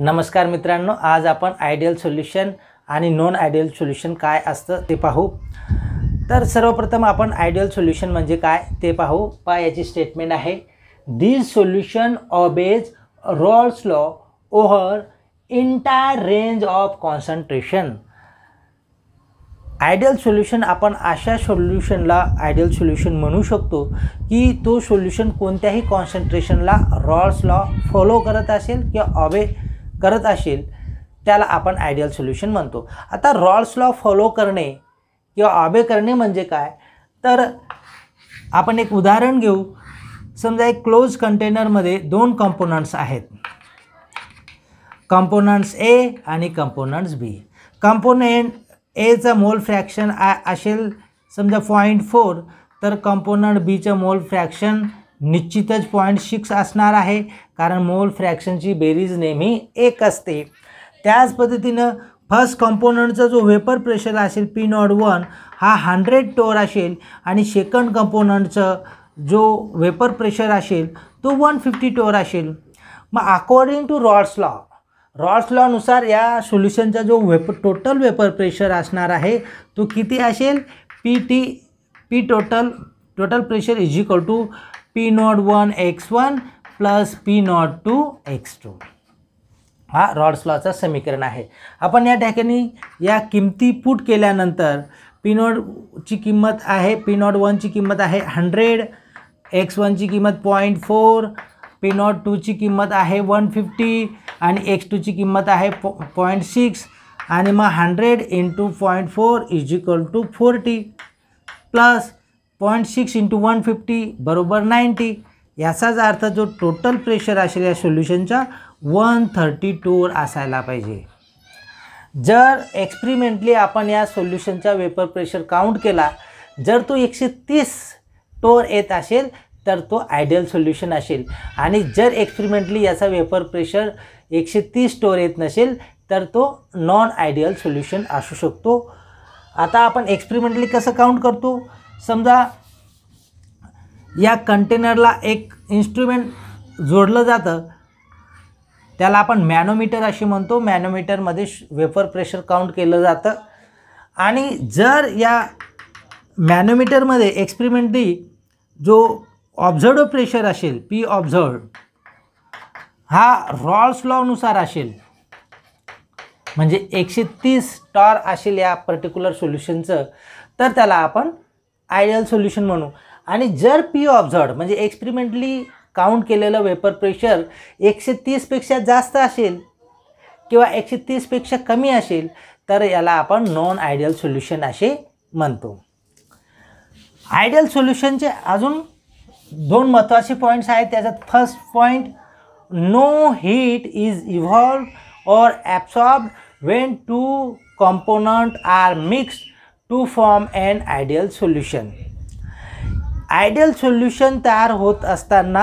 नमस्कार मित्रांनो आज आपण आयडियल सोल्युशन आणि नॉन आयडियल सोल्युशन काय असतं ते पाहू तर सर्वप्रथम आपण आयडियल सोल्युशन म्हणजे काय ते पाहू पा याची स्टेटमेंट आहे this solution obeys Raoult's law over entire range of concentration ideal solution आपण अशा सोल्युशनला आयडियल सोल्युशन म्हणू शकतो की तो सोल्युशन कोणत्याही कॉन्सन्ट्रेशनला रॉल्स लॉ फॉलो करत असेल किंवा ऑबे करत असेल त्याला आपण आयडियल सोल्युशन म्हणतो आता रॉल्स लॉ फॉलो करणे किंवा ऑबे करणे म्हणजे काय तर आपण एक उदाहरण घेऊ समजा एक क्लोज कंटेनरमध्ये दोन कंपोनंट्स आहेत कंपोनंट्स ए आणि कंपोनंट्स बी कंपोनेंट एचं मोल फ्रॅक्शन आ असेल समजा पॉईंट फोर तर कंपोनंट बीचं मोल फ्रॅक्शन निश्चितच पॉईंट सिक्स असणार आहे कारण मोल फ्रॅक्शनची बेरीज नेहमी एक असते त्याच पद्धतीनं फर्स्ट कंपोनंटचा जो वेपर प्रेशर असेल पी नॉट वन हा हंड्रेड टोर असेल आणि सेकंड कंपोनंटचं जो वेपर प्रेशर असेल तो वन फिफ्टी टोर असेल मग according to Raoult's law Raoult's लॉनुसार या सोल्युशनचा जो वेपर टोटल वेपर प्रेशर असणार आहे तो किती असेल P T P total total pressure is equal to P naught one X one plus P naught two X two हा रॉड्स लॉचं समीकरण आहे आपण या ठिकाणी या किमती पुट केल्यानंतर पी नॉटची किंमत आहे पी नॉट वनची किंमत आहे हंड्रेड एक्स वनची किंमत पॉईंट फोर पी नॉट टूची किंमत आहे वन फिफ्टी आणि एक्स टूची किंमत आहे पॉ पॉईंट सिक्स आणि मग hundred into point four is equal to forty plus point six into one fifty बरोबर नाईन्टी याचाच अर्थ जो टोटल प्रेशर असेल या सोल्युशनचा वन थर्टी टू असायला पाहिजे जर एक्सपेरिमेंटली आपण या सोल्युशनचा वेपर प्रेशर काउंट केला जर तो एकशे तीस टोर येत असेल तर तो आयडियल सोल्युशन असेल आणि जर एक्सपेरिमेंटली याचा वेपर प्रेशर एकशे तीस टोर येत नसेल तर तो नॉन आयडियल सोल्युशन असू शकतो आता आपण एक्सपेरिमेंटली कसं काउंट करतो समजा या कंटेनरला एक इन्स्ट्रुमेंट जोडलं जातं त्याला आपण मॅनोमीटर अशी म्हणतो मॅनोमीटरमध्ये वेपर प्रेशर काउंट केलं जातं आणि जर या मॅनोमीटरमध्ये एक्सपेरिमेंटली जो ऑब्झर्व प्रेशर असेल पी ऑब्झर्व हा रॉल्स लॉनुसार असेल म्हणजे एकशे तीस टॉर असेल या पर्टिक्युलर सोल्युशनचं तर त्याला आपण आयडियल सोल्युशन म्हणू आणि जर पी ऑब्झर्ड म्हणजे एक्सपेरिमेंटली काउंट केलेलं वेपर प्रेशर एकशे तीसपेक्षा जास्त असेल किंवा एकशे तीसपेक्षा कमी असेल तर याला आपण नॉन आयडियल सोल्युशन असे म्हणतो आयडियल सोल्युशनचे अजून दोन महत्त्वाचे पॉईंट्स आहेत त्याच्यात first point no heat is evolve or absorb when two component are mixed to form an ideal solution ideal solution तयार होत असताना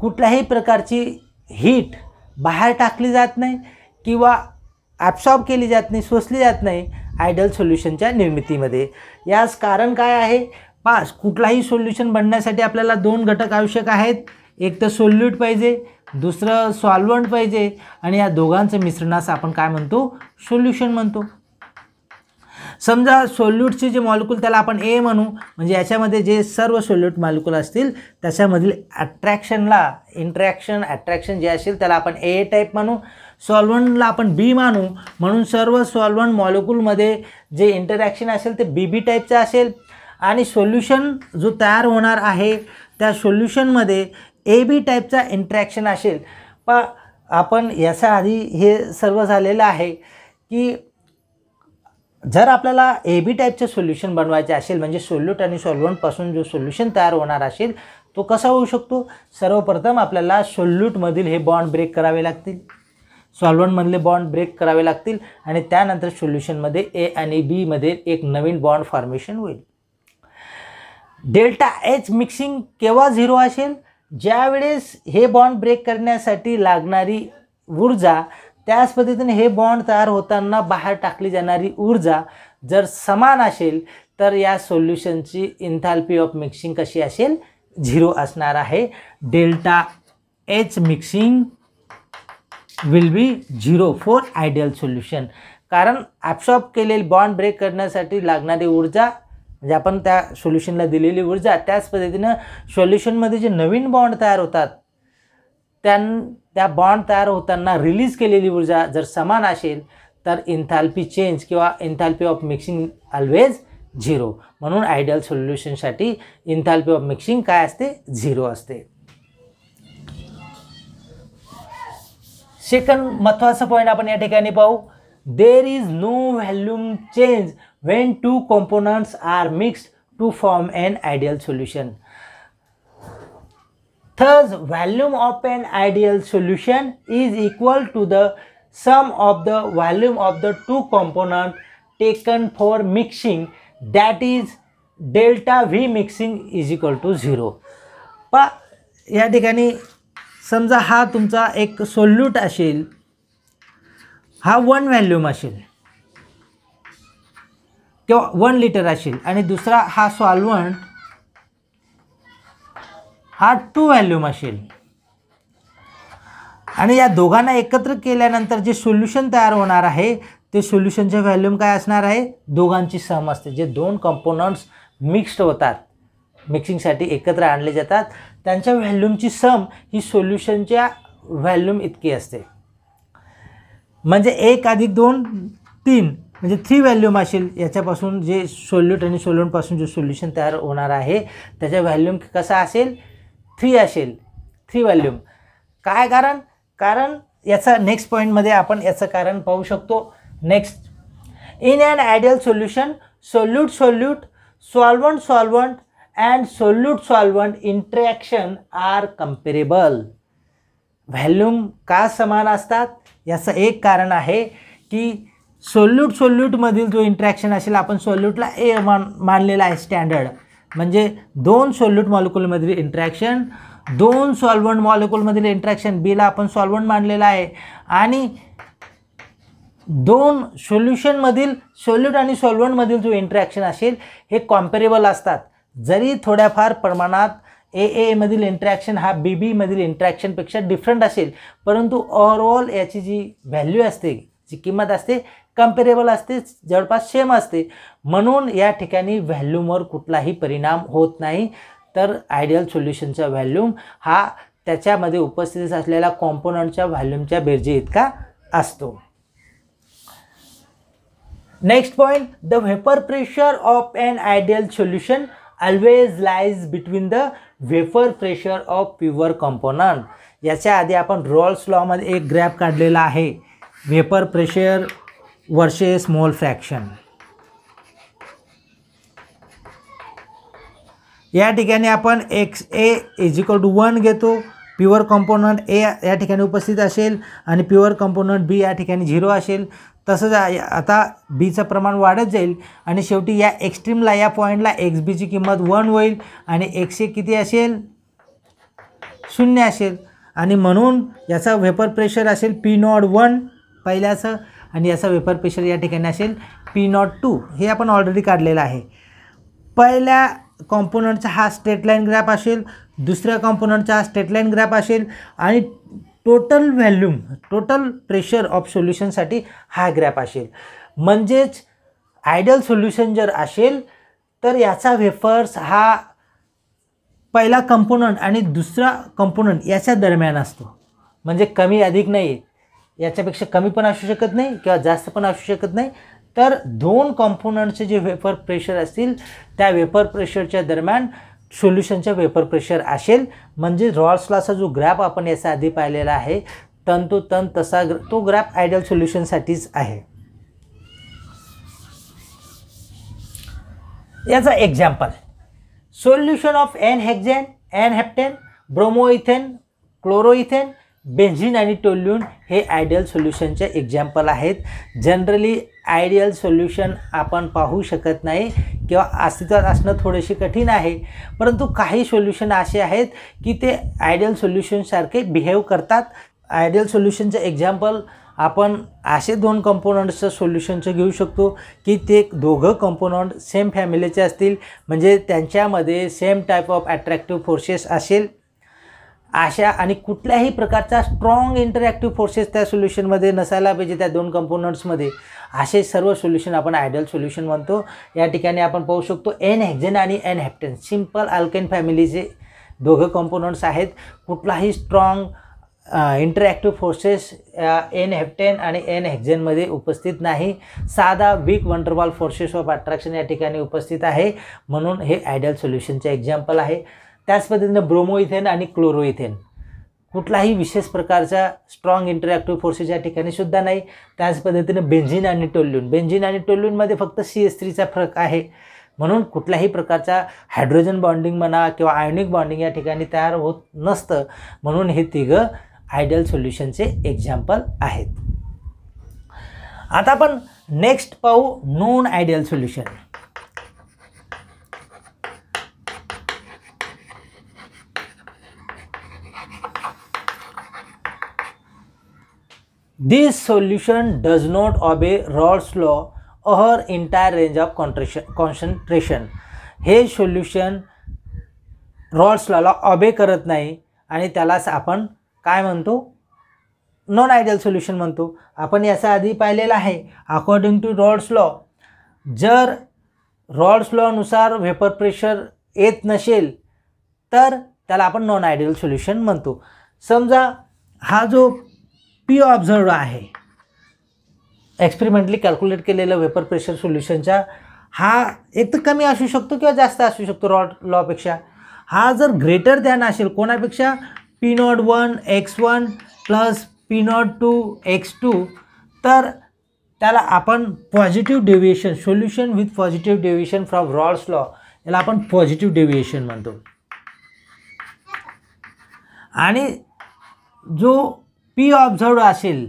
कुठल्याही प्रकारची हीट बाहेर टाकली जात नाही किंवा ॲब्सॉर्ब केली जात नाही सोसली जात नाही आयडियल सोल्युशनच्या निर्मितीमध्ये यास कारण काय आहे पास कुठलाही सोल्युशन बनण्यासाठी आपल्याला दोन घटक आवश्यक आहेत एक तर सोल्यूट पाहिजे दुसरं सॉल्वंट पाहिजे आणि या दोघांचं मिश्रणास आपण काय म्हणतो सोल्युशन म्हणतो समजा सोल्यूटचे जे मॉलिक्यूल त्याला आपण ए म्हणू म्हणजे याच्यामध्ये जे सर्व सोल्यूट मॉलिक्यूल असतील त्याच्यामधील अट्रॅक्शनला इंट्रॅक्शन अट्रॅक्शन जे असेल त्याला आपण ए टाईप म्हणू सॉल्वंटला आपण बी मानू म्हणून सर्व सॉल्वंट मॉलिक्यूलमध्ये जे इंटरॅक्शन असेल ते बी बी टाईपचं असेल आणि सोल्युशन जो तयार होणार आहे त्या सोल्युशनमध्ये ए बी टाईपचा इंट्रॅक्शन असेल प आपण याच्या आधी हे सर्व झालेलं आहे की जर आपल्याला ए बी टाईपचे सोल्युशन बनवायचे असेल म्हणजे सोल्यूट आणि सॉल्वंटपासून जो सोल्युशन तयार होणार असेल तो कसा होऊ शकतो सर्वप्रथम आपल्याला सोल्यूटमधील हे बॉन्ड ब्रेक करावे लागतील सॉल्वंटमधले बॉन्ड ब्रेक करावे लागतील आणि त्यानंतर सोल्युशनमध्ये ए आणि बीमध्ये एक नवीन बॉन्ड फॉर्मेशन होईल डेल्टा एच मिक्सिंग केव्हा झिरो असेल ज्यावेळेस हे बॉन्ड ब्रेक करण्यासाठी लागणारी ऊर्जा त्याच पद्धतीने हे बॉन्ड तयार होताना बाहेर टाकली जाणारी ऊर्जा जर समान असेल तर या सोल्युशनची इन्थाल्पी ऑफ मिक्सिंग कशी असेल झिरो असणार आहे delta H mixing will be zero for ideal solution कारण ॲब्सॉर्ब केलेली बॉन्ड ब्रेक करण्यासाठी लागणारी ऊर्जा म्हणजे आपण त्या सोल्युशनला दिलेली ऊर्जा त्याच पद्धतीनं सोल्युशनमध्ये जे नवीन बॉन्ड तयार होतात त्यां त्या बॉन्ड तयार होताना रिलीज केलेली ऊर्जा जर समान असेल तर इन्थॅल्पी चेंज किंवा enthalpy of mixing always zero म्हणून आयडियल सोल्युशनसाठी इन्थॅल्पी ऑफ मिक्सिंग काय असते झिरो असते सेकंड महत्त्वाचा पॉईंट आपण या ठिकाणी पाहू there is no volume change when two components are mixed to form an ideal solution Thus, volume of an ideal solution is equal to the sum of the volume of the two component taken for mixing that is delta V mixing is equal to 0. पा या ठिकाणी समजा हा तुमचा एक solute असेल हा one volume असेल किंवा वन लिटर असेल आणि दुसरा हा सॉल्वंट हा टू व्हॅल्यूम असेल आणि या दोघांना एकत्र केल्यानंतर जे सोल्युशन तयार होणार आहे ते सोल्युशनचे व्हॅल्यूम काय असणार आहे दोघांची सम असते जे दोन कंपोनंट्स मिक्स्ड होतात मिक्सिंगसाठी एकत्र आणले जातात त्यांच्या व्हॅल्यूमची सम ही सोल्युशनच्या व्हॅल्यूम इतकी असते म्हणजे एक अधिक दोन तीन म्हणजे थ्री व्हॅल्यूम असेल याच्यापासून जे सोल्यूट आणि सोल्यूटपासून जे सोल्युशन तयार होणार आहे त्याचा व्हॅल्यूम कसा असेल थ्री असेल थ्री व्हॅल्यूम काय कारण कारण याचा नेक्स्ट पॉईंटमध्ये आपण याचं कारण पाहू शकतो next in an ideal solution solute solute solvent solvent and solute solvent interaction are comparable volume का समान असतात याचं एक कारण आहे की सोल्यूट सोल्यूटमधील जो इंट्रॅक्शन असेल आपण सोल्यूटला ए मान मानलेला आहे स्टँडर्ड म्हणजे दोन सोल्युट मॉलिक्युलमधील इंट्रॅक्शन दोन सॉल्वंट मॉलिक्युलमधील इंट्रॅक्शन बीला आपण सॉल्वंट मांडलेला आहे आणि दोन सोल्युशनमधील सोल्युट आणि सॉल्वंटमधील जो इंट्रॅक्शन असेल हे कॉम्पेरेबल असतात जरी थोड्याफार प्रमाणात ए एमधील इंट्रॅक्शन हा बी बीमधील इंट्रॅक्शनपेक्षा डिफरंट असेल परंतु ओव्हरऑल याची जी व्हॅल्यू असते जी किंमत असते कम्पेरेबल असते जवळपास सेम असते म्हणून या ठिकाणी व्हॅल्यूमवर कुठलाही परिणाम होत नाही तर आयडियल सोल्युशनचा व्हॅल्यूम हा त्याच्यामध्ये उपस्थित असलेल्या कॉम्पोनंटच्या व्हॅल्यूमच्या बेरजे इतका असतो next point the vapour pressure of an ideal solution always lies between the vapour pressure of pure component याच्या आधी आपण रॉल्स लॉमध्ये एक ग्रॅप काढलेला आहे vapour pressure versus mole fraction या ठिकाणी आपण X A is equal to one घेतो प्युअर कंपोनंट ए या ठिकाणी उपस्थित असेल आणि प्युअर कंपोनंट बी या ठिकाणी झिरो असेल तसंच आता बीचं प्रमाण वाढत जाईल आणि शेवटी या एक्स्ट्रीमला या पॉईंटला एक्स बीची किंमत वन होईल आणि एक्स ए किती असेल शून्य असेल आणि म्हणून याचा वेपर प्रेशर असेल पी नॉट वन पहिल्याचं आणि याचा वेपर प्रेशर या ठिकाणी असेल पी नॉट टू हे आपण ऑलरेडी काढलेलं आहे पहिल्या कॉम्पोनंटचा हा स्ट्रेट लाईन ग्राफ असेल दुसऱ्या कॉम्पोनंटचा हा स्ट्रेट लाईन ग्राफ असेल आणि total volume total pressure of सोल्युशनसाठी हा ग्रॅप असेल म्हणजेच आयडल सोल्युशन जर असेल तर याचा वेफर्स हा पहिला कंपोनंट आणि दुसरा कंपोनंट याच्या दरम्यान असतो म्हणजे कमी अधिक नाही याच्यापेक्षा कमी पण असू शकत नाही किंवा जास्त पण असू शकत नाही तर दोन कॉम्पोनंटचे जे वेपर प्रेशर असतील त्या वेपर प्रेशरच्या दरम्यान सोल्युशनच्या वेपर प्रेशर असेल म्हणजे रॉल्सलाचा जो ग्रॅप आपण याचा आधी पाहिलेला आहे तंतोतंत तसा ग्र तो ग्रॅप आयडियल सोल्युशनसाठीच आहे याचा example solution of n hexane n heptane bromoethane chloroethane benzene आणि टोल्युन हे आयडियल सोल्युशनचे एक्झाम्पल आहेत जनरली आयडियल सोल्युशन आपण पाहू शकत नाही किंवा अस्तित्वात असणं थोडेसे कठीण आहे परंतु काही सोल्युशन असे आहेत की ते आयडियल सोल्युशनसारखे बिहेव करतात आयडियल सोल्युशनचं एक्झाम्पल आपण असे दोन कंपोनंट्सचं सोल्युशनचं घेऊ शकतो की ते दोघं कंपोनंट सेम फॅमिलीचे असतील म्हणजे त्यांच्यामध्ये same type of attractive forces असेल अशा आणि कुठल्याही प्रकारचा स्ट्रॉंग इंटरॅक्टिव्ह फोर्सेस त्या सोल्युशनमध्ये नसायला पाहिजे त्या दोन कंपोनंट्समध्ये असे सर्व सोल्युशन आपण आयडियल सोल्युशन म्हणतो या ठिकाणी आपण पाहू शकतो एन हॅक्झेन आणि एन हॅप्टन सिम्पल अल्केन फॅमिलीचे दोघं कंपोनंट्स आहेत कुठलाही strong interactive forces n heptane आणि एन हॅक्झेनमध्ये उपस्थित नाही साधा weak van der Waals forces of attraction या ठिकाणी उपस्थित आहे म्हणून हे आयडियल सोल्युशनचे एक्झाम्पल आहे त्याच पद्धतीनं ब्रोमोइथेन आणि क्लोरोइथेन कुठलाही विशेष प्रकारचा स्ट्रॉंग इंटरॅक्टिव्ह फोर्सेस या ठिकाणी सुद्धा नाही त्याच पद्धतीनं बेंझिन आणि टोल्युन बेंझिन आणि टोल्युनमध्ये फक्त सी एस थ्रीचा फरक आहे म्हणून कुठल्याही प्रकारचा हायड्रोजन बॉन्डिंग म्हणा किंवा आयोनिक बॉन्डिंग या ठिकाणी तयार होत नसतं म्हणून हे तिघं आयडियल सोल्युशनचे एक्झाम्पल आहेत आता आपण नेक्स्ट पाहू non ideal solution This solution does not obey Rawls law or entire range of concentration. हे सोल्युशन रॉल्स लॉला ऑबे करत नाही आणि त्यालाच आपण काय म्हणतो नॉन आयडियल सोल्युशन म्हणतो आपण याचा आधी पाहिलेलं आहे अकॉर्डिंग टू रॉड्स लॉ जर रॉड्स लॉनुसार व्हेपर प्रेशर येत नसेल तर त्याला आपण नॉन आयडियल सोल्युशन म्हणतो समजा हा जो पी ऑब्झर्व आहे एक्सपेरिमेंटली कॅल्क्युलेट केलेलं वेपर प्रेशर सोल्युशनचा हा एक तर कमी असू शकतो किंवा जास्त असू शकतो रॉड लॉपेक्षा हा जर ग्रेटर दॅन असेल कोणापेक्षा P naught one X one plus P naught two X two तर त्याला आपण positive deviation solution with positive deviation from Raoult's law याला आपण पॉझिटिव्ह डेव्हिएशन म्हणतो आणि जो पी ऑब्झर्व असेल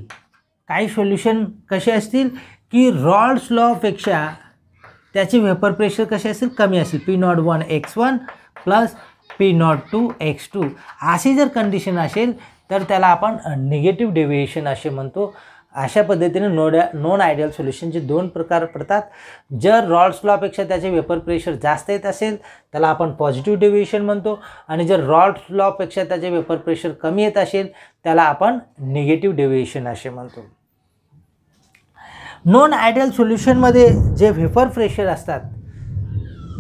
काही सोल्युशन कसे असतील की रॉल्ड्स लॉपेक्षा त्याचे वेपर प्रेशर कसे असेल कमी असेल P naught one X one plus P naught two X two अशी जर कंडिशन असेल तर त्याला आपण निगेटिव्ह डेव्हिएशन असे म्हणतो अशा पद्धतीने नोड्या नॉन आयडियल सोल्युशनचे दोन प्रकार पडतात जर रॉल्स लॉपेक्षा त्याचे वेपर प्रेशर जास्त येत असेल त्याला आपण पॉझिटिव्ह डेव्हिएशन म्हणतो आणि जर रॉल्स लॉपेक्षा त्याचे वेपर प्रेशर कमी येत असेल त्याला आपण निगेटिव्ह डेव्हिएशन असे म्हणतो नॉन आयडियल सोल्युशनमध्ये जे वेपर प्रेशर असतात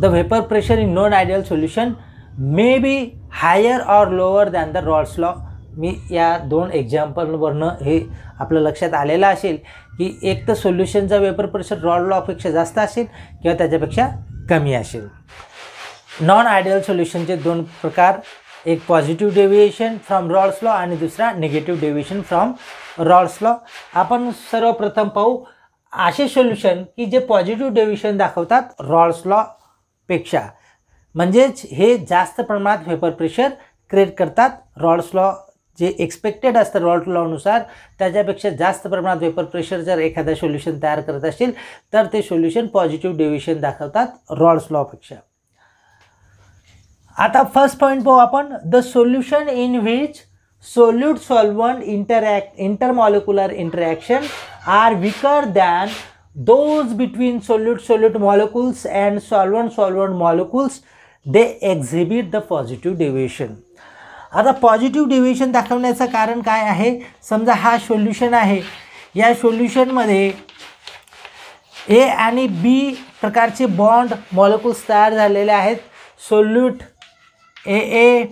the vapour pressure in non ideal solution may be higher or lower than the Raoult's law मी या दोन एक्झाम्पलवरनं हे आपलं लक्षात आलेलं असेल की एक तर सोल्युशनचा वेपर प्रेशर रॉड लॉपेक्षा जास्त असेल किंवा त्याच्यापेक्षा कमी असेल नॉन आयडियल सोल्युशनचे दोन प्रकार एक positive deviation from Raoult's law आणि दुसरा negative deviation from Raoult's law आपण सर्वप्रथम पाहू असे सोल्युशन की जे पॉझिटिव्ह डेव्हिएशन दाखवतात रॉल्स लॉपेक्षा म्हणजेच हे जास्त प्रमाणात वेपर प्रेशर क्रिएट करतात रॉल्स लॉ जे एक्सपेक्टेड असतं रॉल्ट लॉनुसार त्याच्यापेक्षा जास्त प्रमाणात वेपर प्रेशर जर एखादा सोल्युशन तयार करत असतील तर ते सोल्युशन पॉझिटिव्ह डेव्हिएशन दाखवतात रॉल्स लॉपेक्षा आता फर्स्ट पॉईंट पाहू आपण the solution in which solute solvent interact intermolecular interaction are weaker than those between solute solute molecules and solvent solvent molecules they exhibit the positive deviation आता positive deviation दाखवण्याचं कारण काय आहे समजा हा सोल्युशन आहे या सोल्युशनमध्ये ए आणि बी प्रकारचे बॉन्ड मॉलिक्युल्स तयार झालेले आहेत सोल्यूट ए ए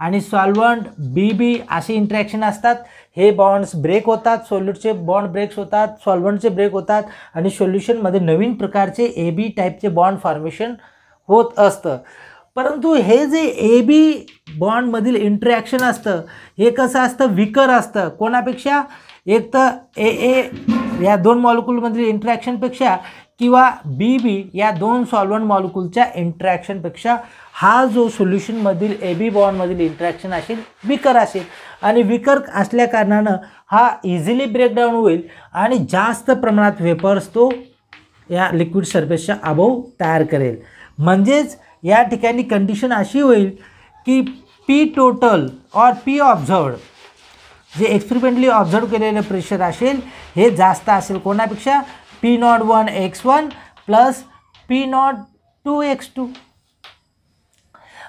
आणि सॉल्वंट बी बी असे इंट्रॅक्शन असतात हे बॉन्ड्स ब्रेक होतात सोल्यूटचे बॉन्ड ब्रेक्स होतात सॉल्वंटचे ब्रेक होतात आणि सोल्युशनमध्ये नवीन प्रकारचे ए बी टाईपचे बॉन्ड फॉर्मेशन होत असतं परंतु हे जे ए बी बॉन्डमधील इंटरॅक्शन असतं हे कसं असतं विकर असतं कोणापेक्षा एक तर ए ए या दोन मॉलिक्युलमधील इंट्रॅक्शनपेक्षा किंवा बी बी या दोन सॉल्वंट मॉलिक्युलच्या इंटरॅक्शनपेक्षा हा जो सोल्युशनमधील ए बी बॉन्डमधील इंट्रॅक्शन असेल विकर असेल आणि विकर असल्याकारणानं हा इझिली ब्रेकडाऊन होईल आणि जास्त प्रमाणात वेपर्स तो या लिक्विड सर्फेसच्या अभाव तयार करेल म्हणजेच या ठिकाणी कंडिशन अशी होईल की P total or P observed जे एक्सपेरिमेंटली ऑब्झर्व केलेलं प्रेशर असेल हे जास्त असेल कोणापेक्षा P naught one X one plus P naught two X two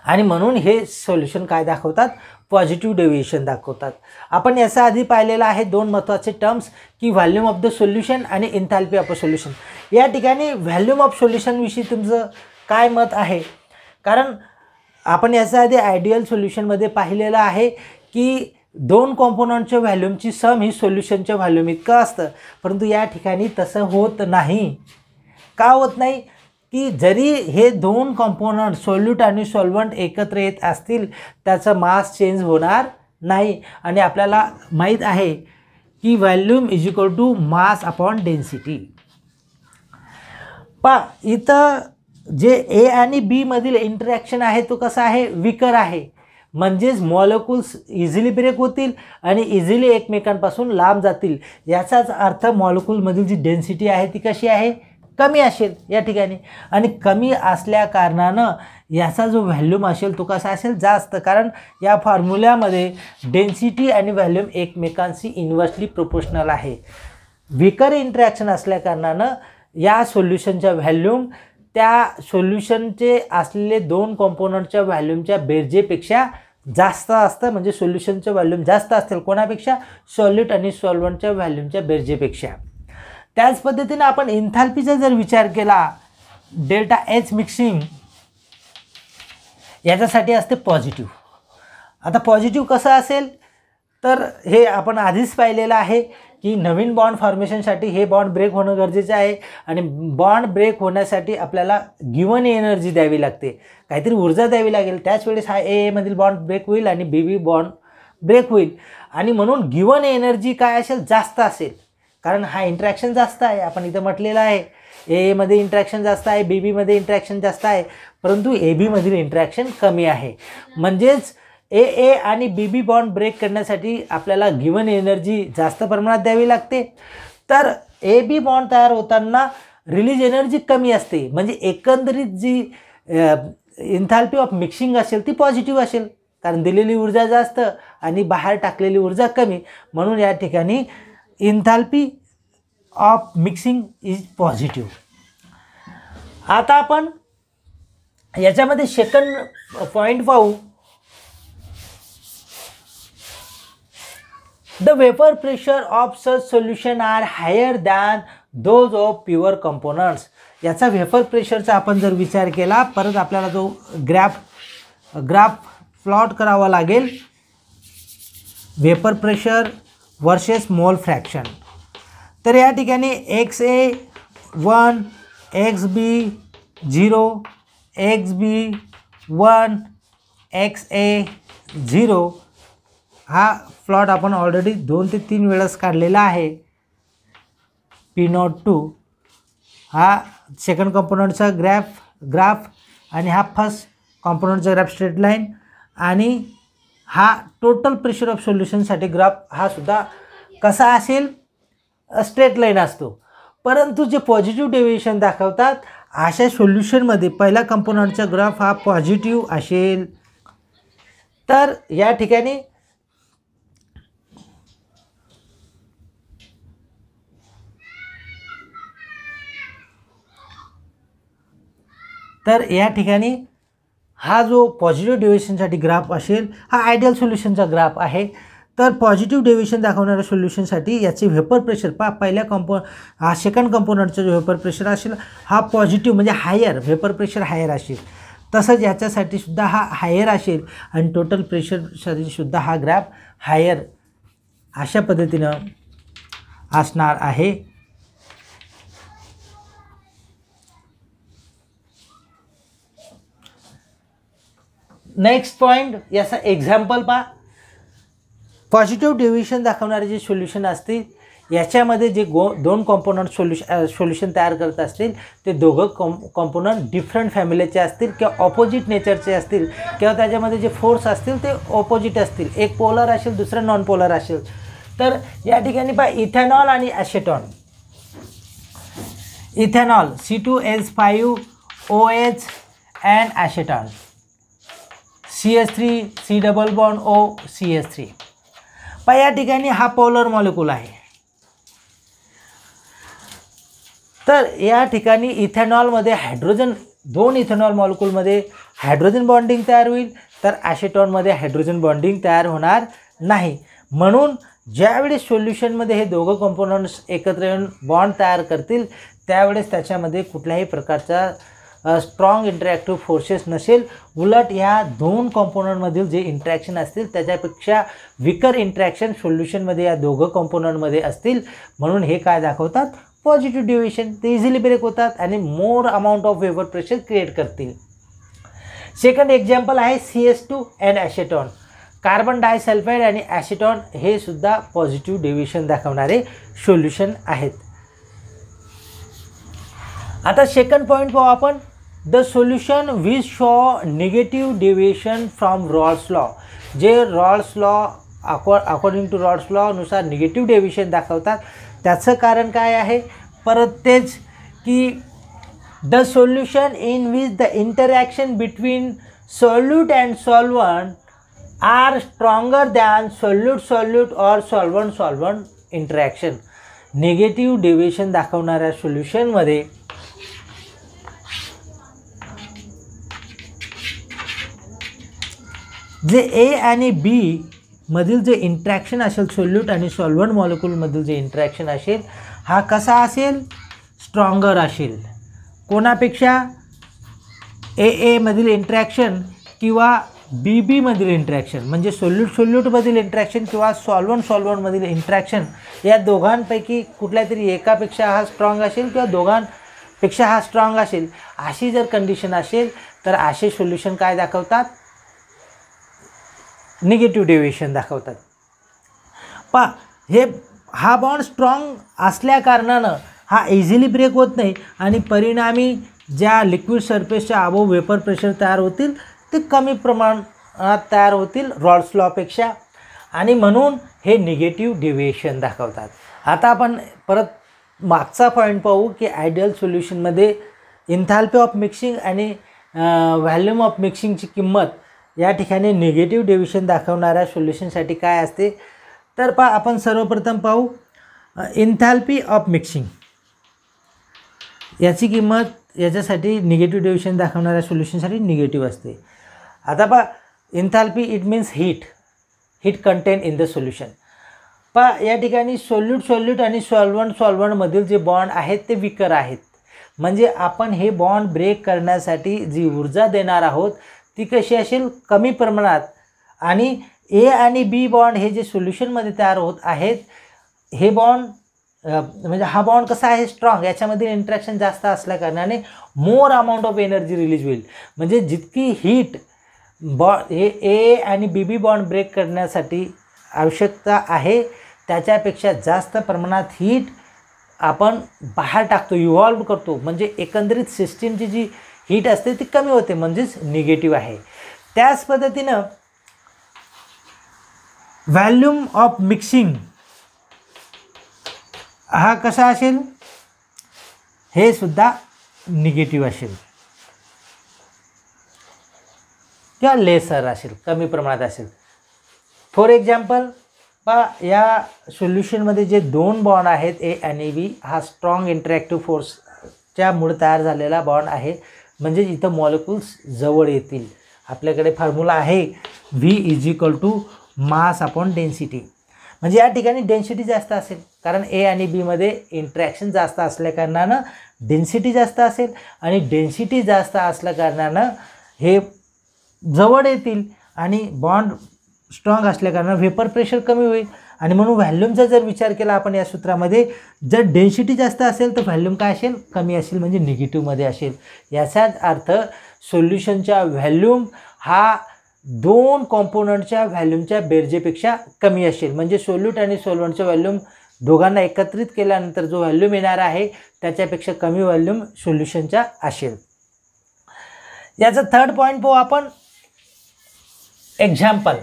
आणि म्हणून हे सोल्युशन काय दाखवतात पॉझिटिव्ह डेव्हिएशन दाखवतात आपण याचा आधी पाहिलेलं आहे दोन महत्त्वाचे टर्म्स की व्हॅल्यूम ऑफ द सोल्युशन आणि इन्थॅल्पी ऑफ अ सोल्युशन या ठिकाणी व्हॅल्यूम ऑफ सोल्युशनविषयी तुमचं काय मत आहे कारण आपण याच्या आधी आयडियल सोल्युशनमध्ये पाहिलेलं आहे की दोन कॉम्पोनंटच्या व्हॅल्यूमची सम ही सोल्युशनच्या व्हॅल्यूम इतकं असतं परंतु या ठिकाणी तसं होत नाही का होत नाही की जरी हे दोन कॉम्पोनंट सोल्यूट आणि सॉल्वंट एकत्र येत असतील त्याचं मास चेंज होणार नाही आणि आपल्याला माहीत आहे की volume is equal to mass upon density पा इथं जे ए आणि बीमधील इंटरॅक्शन आहे तो कसा आहे विकर आहे म्हणजेच मॉलेक्युल्स इझिली ब्रेक होतील आणि इझिली एकमेकांपासून लांब जातील याचाच अर्थ मॉलेक्युलमधील जी डेन्सिटी आहे ती कशी आहे कमी असेल या ठिकाणी आणि कमी असल्या कारणानं याचा जो व्हॅल्यूम असेल तो कसा असेल जास्त कारण या फॉर्म्युल्यामध्ये डेन्सिटी आणि व्हॅल्यूम एकमेकांशी इन्व्हर्सली प्रोपोर्शनल आहे विकर इंटरॅक्शन असल्या कारणानं या सोल्युशनच्या व्हॅल्यूम त्या सोल्युशनचे असलेले दोन कॉम्पोनंटच्या व्हॅल्यूमच्या बेरजेपेक्षा जास्त असतं म्हणजे सोल्युशनचं व्हॅल्यूम जास्त असतील कोणापेक्षा सॉल्युट आणि सॉल्वंटच्या व्हॅल्यूमच्या बेरजेपेक्षा त्याच पद्धतीने आपण इन्थाल्पीचा जर विचार केला डेल्टा एच मिक्सिंग याच्यासाठी असते पॉझिटिव्ह आता पॉझिटिव्ह कसं असेल तर हे आपण आधीच पाहिलेलं आहे की नवीन बॉन्ड फॉर्मेशनसाठी हे बॉन्ड ब्रेक होणं गरजेचं आहे आणि बॉन्ड ब्रेक होण्यासाठी आपल्याला गिवन एनर्जी द्यावी लागते काहीतरी ऊर्जा द्यावी लागेल त्याच वेळेस हा ए एमधील बॉन्ड ब्रेक होईल आणि बी बी बॉन्ड ब्रेक होईल आणि म्हणून गिवन एनर्जी काय असेल जास्त असेल कारण हा इंट्रॅक्शन जास्त आहे आपण इथं म्हटलेलं आहे ए एमध्ये इंट्रॅक्शन जास्त आहे बी बीमध्ये इंट्रॅक्शन जास्त आहे परंतु ए बीमधील इंट्रॅक्शन कमी आहे म्हणजेच ए ए आणि बी बी बॉन्ड ब्रेक करण्यासाठी आपल्याला गिवन एनर्जी जास्त प्रमाणात द्यावी लागते तर ए बी बॉन्ड तयार होताना रिलीज एनर्जी कमी असते म्हणजे एकंदरीत जी इन्थाल्पी ऑफ मिक्सिंग असेल ती पॉझिटिव्ह असेल कारण दिलेली ऊर्जा जास्त आणि बाहेर टाकलेली ऊर्जा कमी म्हणून या ठिकाणी enthalpy of mixing is positive आता आपण याच्यामध्ये सेकंड पॉईंट पाहू the vapour pressure of such solution are higher than those of pure components याचा वेपर प्रेशरचा आपण जर विचार केला परत आपल्याला जो ग्रॅफ ग्राफ प्लॉट करावा लागेल vapour pressure versus mole fraction तर या ठिकाणी X A one X B zero X B one X A zero हा प्लॉट आपण ऑलरेडी दोन ते तीन वेळेस काढलेला आहे पी नॉट टू हा सेकंड कॉम्पोनंटचा ग्रॅफ ग्राफ आणि हा फर्स्ट कॉम्पोनंटचा ग्राफ स्ट्रेट लाईन आणि हा टोटल प्रेशर ऑफ सोल्युशनसाठी ग्राफ हा सुद्धा कसा असेल स्ट्रेट लाईन असतो परंतु जे पॉझिटिव्ह डेव्हिएशन दाखवतात अशा सोल्युशनमध्ये पहिला कंपोनंटचा ग्राफ हा पॉझिटिव्ह असेल तर या ठिकाणी तर या ठिकाणी हा जो पॉझिटिव्ह डेव्हिएशनसाठी ग्राफ असेल हा आयडियल सोल्युशनचा ग्राफ आहे तर पॉझिटिव्ह डेव्हिएशन दाखवणाऱ्या सोल्युशनसाठी याचे व्हेपर प्रेशर पा पहिल्या कंपो हा सेकंड कंपोनंटचा जो व्हेपर प्रेशर असेल हा पॉझिटिव्ह म्हणजे हायर व्हेपर प्रेशर हायर असेल तसंच याच्यासाठी सुद्धा हा हायर असेल आणि टोटल प्रेशरसाठी सुद्धा हा ग्राफ हायर अशा पद्धतीनं असणार आहे नेक्स्ट पॉईंट याचा एक्झाम्पल पहा पॉझिटिव्ह डिव्हिजन दाखवणारे जे सोल्युशन असतील याच्यामध्ये जे गो दोन कॉम्पोनंट सोल्युशन सोल्युशन तयार करत असतील ते दोघं कॉम कॉम्पोनंट डिफरंट फॅमिलीचे असतील किंवा ऑपोजिट नेचरचे असतील किंवा त्याच्यामध्ये जे फोर्स असतील ते ऑपोजिट असतील एक पोलर असेल दुसरं नॉन पोलर असेल तर या ठिकाणी पहा इथेनॉल आणि acetone ethanol C two S five O H and acetone C S three C double bond O C S three प या ठिकाणी हा पॉलर मॉलिक्यूल आहे तर या ठिकाणी इथेनॉलमध्ये हायड्रोजन दोन इथेनॉल मॉलिक्यूलमध्ये हायड्रोजन बॉन्डिंग तयार होईल तर ॲशेटॉनमध्ये हायड्रोजन बॉन्डिंग तयार होणार नाही म्हणून ज्यावेळेस सोल्युशनमध्ये हे दोघं कंपोनंट्स एकत्र येऊन बॉन्ड तयार करतील त्यावेळेस त्याच्यामध्ये कुठल्याही प्रकारचा स्ट्रॉंग इंटरॅक्टिव्ह फोर्सेस नसेल उलट ह्या दोन कॉम्पोनंटमधील जे इंट्रॅक्शन असतील त्याच्यापेक्षा विकर इंट्रॅक्शन सोल्युशनमध्ये या दोघं कॉम्पोनंटमध्ये असतील म्हणून हे काय दाखवतात पॉझिटिव्ह डिव्हिशन ते इझिली ब्रेक होतात आणि more amount of vapour pressure create करतील सेकंड एक्झाम्पल आहे C S two and acetone carbon disulphide आणि ॲसिटॉन हे सुद्धा पॉझिटिव्ह डिव्हिशन दाखवणारे सोल्युशन आहेत आता सेकंड पॉईंट पाहू आपण the solution which show negative deviation from Raoult's law जे Raoult's law according to Raoult's लॉनुसार निगेटिव्ह डेविएशन दाखवतात त्याचं कारण काय आहे परत तेच की the solution in which the interaction between solute and solvent are stronger than solute solute or solvent solvent interaction negative deviation दाखवणाऱ्या सोल्युशनमध्ये जे ए आणि बी मधील जे इंट्रॅक्शन असेल सोल्यूट आणि सॉल्वंट मॉलिक्युलमधील जे इंट्रॅक्शन असेल हा कसा असेल स्ट्रॉंगर असेल कोणापेक्षा ए एमधील इंट्रॅक्शन किंवा बी बीमधील इंट्रॅक्शन म्हणजे सोल्यूट सोल्यूटमधील इंट्रॅक्शन किंवा सॉल्वंट सॉल्वंटमधील इंट्रॅक्शन या दोघांपैकी कुठल्या तरी एकापेक्षा हा स्ट्रॉंग असेल किंवा दोघांपेक्षा हा स्ट्रॉंग असेल अशी जर कंडिशन असेल तर असे सोल्युशन काय दाखवतात निगेटिव्ह डेव्हिएशन दाखवतात पा हे हा बॉन्ड स्ट्रॉंग असल्या हा इझिली ब्रेक होत नाही आणि परिणामी ज्या लिक्विड सरफेसच्या अबो वेपर प्रेशर तयार होतील ते कमी प्रमाणात तयार होतील रॉड स्लॉपेक्षा आणि म्हणून हे निगेटिव्ह डिव्हिएशन दाखवतात आता आपण परत मागचा पॉईंट पाहू की आयडियल सोल्युशनमध्ये इन्थाल्पी ऑफ मिक्सिंग आणि व्हॅल्यूम ऑफ मिक्सिंगची किंमत या ठिकाणी निगेटिव्ह डिव्हिशन दाखवणाऱ्या सोल्युशनसाठी काय असते तर पा आपण सर्वप्रथम पाहू इन्थॅल्पी ऑफ मिक्सिंग याची किंमत याच्यासाठी निगेटिव्ह डिव्हिशन दाखवणाऱ्या सोल्युशनसाठी निगेटिव्ह असते आता पा enthalpy it means heat heat content in the solution पा या ठिकाणी सोल्यूट सोल्यूट आणि सॉल्वंट सॉल्वंटमधील जे बॉन्ड आहेत ते विकर आहेत म्हणजे आपण हे बॉन्ड ब्रेक करण्यासाठी जी ऊर्जा देणार आहोत ती कशी असेल कमी प्रमाणात आणि ए आणि बी बॉन्ड हे जे सोल्युशनमध्ये तयार होत आहेत हे बॉन्ड म्हणजे हा बॉन्ड कसा आहे स्ट्रॉंग याच्यामधील इंट्रॅक्शन जास्त असल्या more amount of energy release होईल म्हणजे जितकी हीट बॉ हे ए आणि बी बी बॉन्ड ब्रेक करण्यासाठी आवश्यकता आहे त्याच्यापेक्षा जास्त प्रमाणात हीट आपण बाहेर टाकतो इव्हॉल्व करतो म्हणजे एकंदरीत सिस्टीमची जी हीट असते ती कमी होते म्हणजेच निगेटिव्ह आहे त्याच पद्धतीनं व्हॅल्यूम ऑफ मिक्सिंग हा कसा असेल हे सुद्धा निगेटिव्ह असेल किंवा लेसर असेल कमी प्रमाणात असेल फॉर एक्झाम्पल बा या सोल्युशनमध्ये जे दोन बॉन्ड आहेत ए आणि बी हा स्ट्रॉंग इंटरॅक्टिव्ह फोर्सच्यामुळे तयार झालेला बॉन्ड आहे म्हणजे इथं मॉलिक्युल्स जवळ येतील आपल्याकडे फॉर्म्युला आहे V is equal to mass upon density म्हणजे या ठिकाणी डेन्सिटी जास्त असेल कारण ए आणि बीमध्ये इंट्रॅक्शन जास्त असल्याकारणानं डेन्सिटी जास्त असेल आणि डेन्सिटी जास्त असल्याकारणानं हे जवळ येतील आणि बॉन्ड स्ट्रॉंग असल्याकारणानं व्हेपर प्रेशर कमी होईल आणि म्हणून व्हॅल्यूमचा जर विचार केला आपण या सूत्रामध्ये जर डेन्सिटी जास्त असेल तर व्हॅल्यूम काय असेल कमी असेल म्हणजे निगेटिव्हमध्ये असेल याचाच अर्थ सोल्युशनचा व्हॅल्यूम हा दोन कॉम्पोनंटच्या व्हॅल्यूमच्या बेरजेपेक्षा कमी असेल म्हणजे सोल्यूट आणि सोलवंटचं व्हॅल्यूम दोघांना एकत्रित केल्यानंतर जो व्हॅल्यूम येणार आहे त्याच्यापेक्षा कमी व्हॅल्यूम सोल्युशनचा असेल याचा थर्ड पॉईंट पाहू आपण example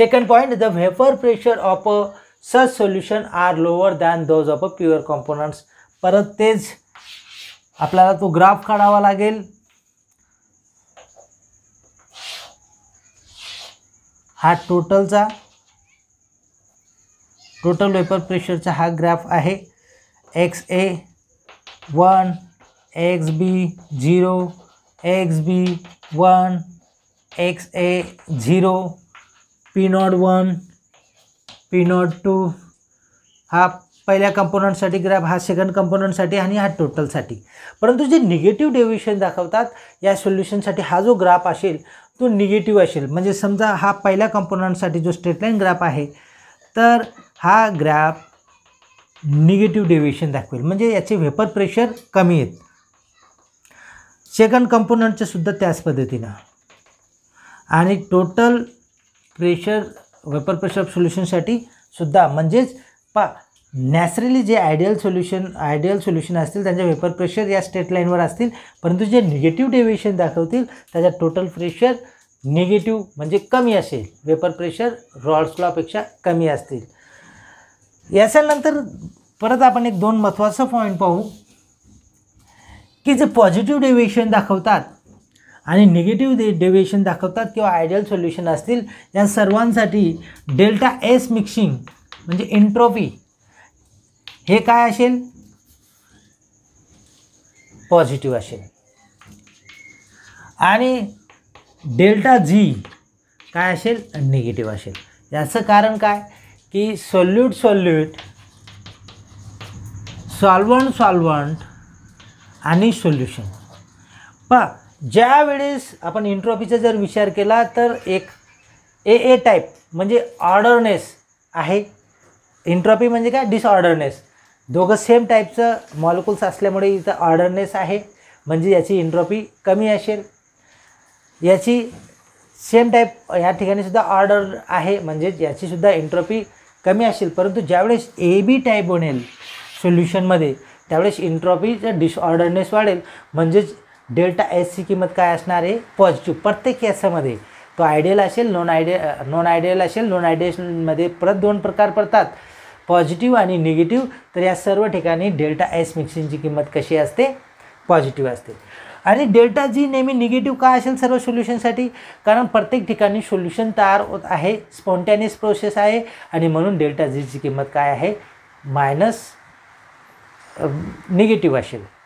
second point, the vapor pressure of a such solution are lower than those of a pure components. परत तेच आपल्याला तो ग्राफ काढावा लागेल हा टोटलचा टोटल वेपर प्रेशरचा हा ग्राफ आहे X A one X B zero X B one X A zero P naught one P naught two हा पहिल्या कंपोनंटसाठी ग्राफ हा सेकंड कंपोनंटसाठी आणि हा टोटलसाठी परंतु जे निगेटिव्ह डेव्हिएशन दाखवतात या सोल्युशनसाठी हा जो ग्राफ असेल तो निगेटिव्ह असेल म्हणजे समजा हा पहिल्या कंपोनंटसाठी जो स्ट्रेट ग्राफ आहे तर हा ग्राफ निगेटिव्ह डेव्हिएशन दाखवेल म्हणजे याचे व्हेपर प्रेशर कमी आहेत सेकंड कंपोनंटचे सुद्धा त्याच पद्धतीनं आणि टोटल प्रेशर वेपर प्रेशर सोल्युशनसाठी सुद्धा म्हणजेच पा नॅचरली जे आयडियल सोल्युशन आयडियल सोल्युशन असतील त्यांच्या वेपर प्रेशर या स्टेट लाईनवर असतील परंतु जे निगेटिव्ह डेव्हिएशन दाखवतील त्याचा टोटल प्रेशर निगेटिव्ह म्हणजे कमी असेल वेपर प्रेशर रॉल्सलॉपेक्षा कमी असतील याच्यानंतर परत आपण एक दोन महत्त्वाचा पॉईंट पाहू की जे पॉझिटिव्ह डेव्हिएशन दाखवतात आणि निगेटिव्ह दे डेव्हिएशन दाखवतात किंवा आयडियल सोल्युशन असतील या सर्वांसाठी डेल्टा एस मिक्सिंग म्हणजे इंट्रोपी हे काय असेल पॉझिटिव्ह असेल आणि डेल्टा जी काय असेल निगेटिव्ह असेल याचं कारण काय की सोल्यूट सोल्युट सॉल्वंट सॉल्वंट आणि सोल्युशन प ज्यावेळेस आपण इंट्रॉपीचा जर विचार केला तर एक ए ए टाईप म्हणजे ऑर्डरनेस आहे इंट्रॉपी म्हणजे काय डिसऑर्डरनेस दोघं सेम टाईपचं मॉलिक्युल्स असल्यामुळे इथं ऑर्डरनेस आहे म्हणजे याची इंट्रॉपी कमी असेल याची सेम टाईप या ठिकाणीसुद्धा ऑर्डर आहे म्हणजेच याचीसुद्धा इंट्रॉपी कमी असेल परंतु ज्यावेळेस ए बी टाईप बनेल सोल्युशनमध्ये त्यावेळेस इंट्रॉपीचं डिसऑर्डरनेस वाढेल म्हणजेच डेल्टा एसची किंमत काय असणार आहे पॉझिटिव्ह प्रत्येक केसामध्ये तो आयडियल असेल नॉन आयडिया नॉन आयडियल असेल नॉन आयडियलमध्ये परत दोन प्रकार पडतात पॉझिटिव्ह आणि निगेटिव्ह तर या सर्व ठिकाणी डेल्टा एस मिक्सिंगची किंमत कशी असते पॉझिटिव्ह असते आणि डेल्टा जी नेहमी निगेटिव्ह का असेल सर्व सोल्युशनसाठी कारण प्रत्येक ठिकाणी सोल्युशन तयार होत आहे स्पॉन्टॅनियस प्रोसेस आहे आणि म्हणून डेल्टा जीची किंमत काय आहे मायनस निगेटिव्ह असेल